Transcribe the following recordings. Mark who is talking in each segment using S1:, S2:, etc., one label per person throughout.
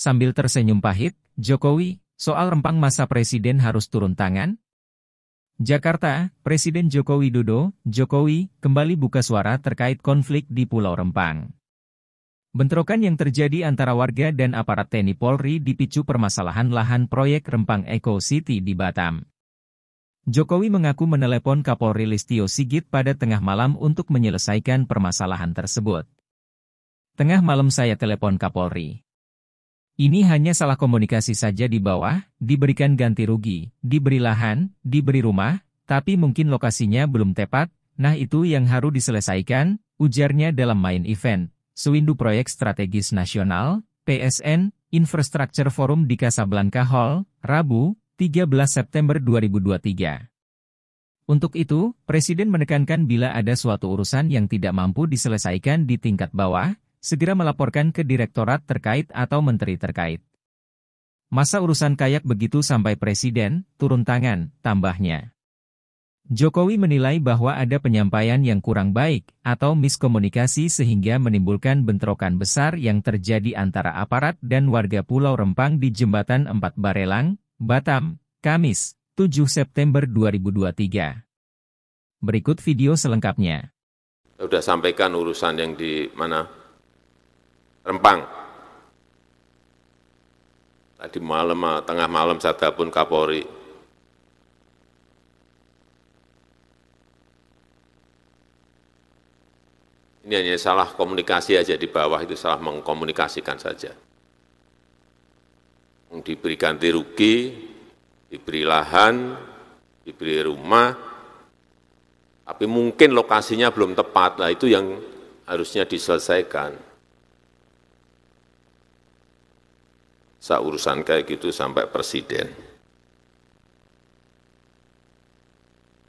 S1: Sambil tersenyum pahit, Jokowi, soal rempang masa presiden harus turun tangan? Jakarta, Presiden Jokowi Widodo, Jokowi, kembali buka suara terkait konflik di Pulau Rempang. Bentrokan yang terjadi antara warga dan aparat TNI Polri dipicu permasalahan lahan proyek Rempang Eco City di Batam. Jokowi mengaku menelepon Kapolri Listio Sigit pada tengah malam untuk menyelesaikan permasalahan tersebut. Tengah malam saya telepon Kapolri. Ini hanya salah komunikasi saja di bawah, diberikan ganti rugi, diberi lahan, diberi rumah, tapi mungkin lokasinya belum tepat, nah itu yang harus diselesaikan, ujarnya dalam main event. Sewindu Proyek Strategis Nasional, PSN, Infrastructure Forum di Casablanca Hall, Rabu, 13 September 2023. Untuk itu, Presiden menekankan bila ada suatu urusan yang tidak mampu diselesaikan di tingkat bawah, segera melaporkan ke direktorat terkait atau menteri terkait. Masa urusan kayak begitu sampai presiden, turun tangan, tambahnya. Jokowi menilai bahwa ada penyampaian yang kurang baik atau miskomunikasi sehingga menimbulkan bentrokan besar yang terjadi antara aparat dan warga Pulau Rempang di Jembatan empat Barelang, Batam, Kamis, 7 September 2023. Berikut video selengkapnya.
S2: Sudah sampaikan urusan yang di mana Rempang. Tadi malam, ah, tengah malam saya telepon Kapolri. Ini hanya salah komunikasi aja di bawah, itu salah mengkomunikasikan saja. Diberi ganti rugi, diberi lahan, diberi rumah, tapi mungkin lokasinya belum tepat, lah itu yang harusnya diselesaikan. seurusan kayak gitu sampai presiden.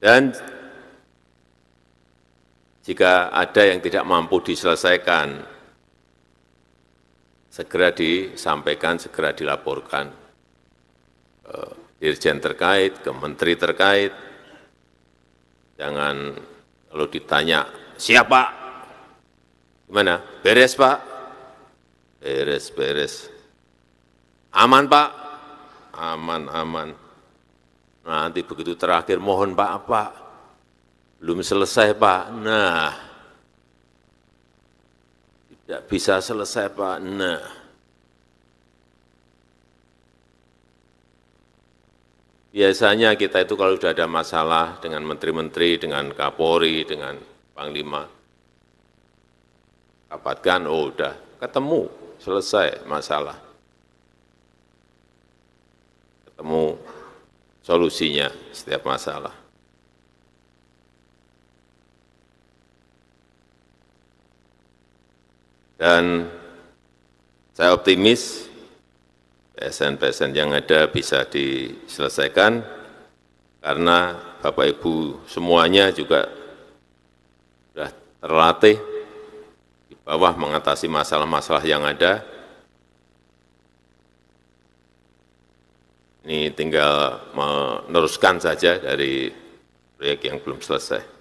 S2: Dan jika ada yang tidak mampu diselesaikan, segera disampaikan, segera dilaporkan ke eh, dirjen terkait, ke menteri terkait. Jangan kalau ditanya, siapa? Gimana? Beres, Pak? Beres, beres. Aman Pak? Aman, aman. Nah, nanti begitu terakhir, mohon Pak, apa? Belum selesai Pak. Nah, tidak bisa selesai Pak. Nah, Biasanya kita itu kalau sudah ada masalah dengan menteri-menteri, dengan Kapolri, dengan Panglima, dapatkan, oh udah ketemu, selesai masalah temu solusinya setiap masalah. Dan saya optimis PSN-PSN yang ada bisa diselesaikan karena Bapak Ibu semuanya juga sudah terlatih di bawah mengatasi masalah-masalah yang ada ini tinggal meneruskan saja dari proyek yang belum selesai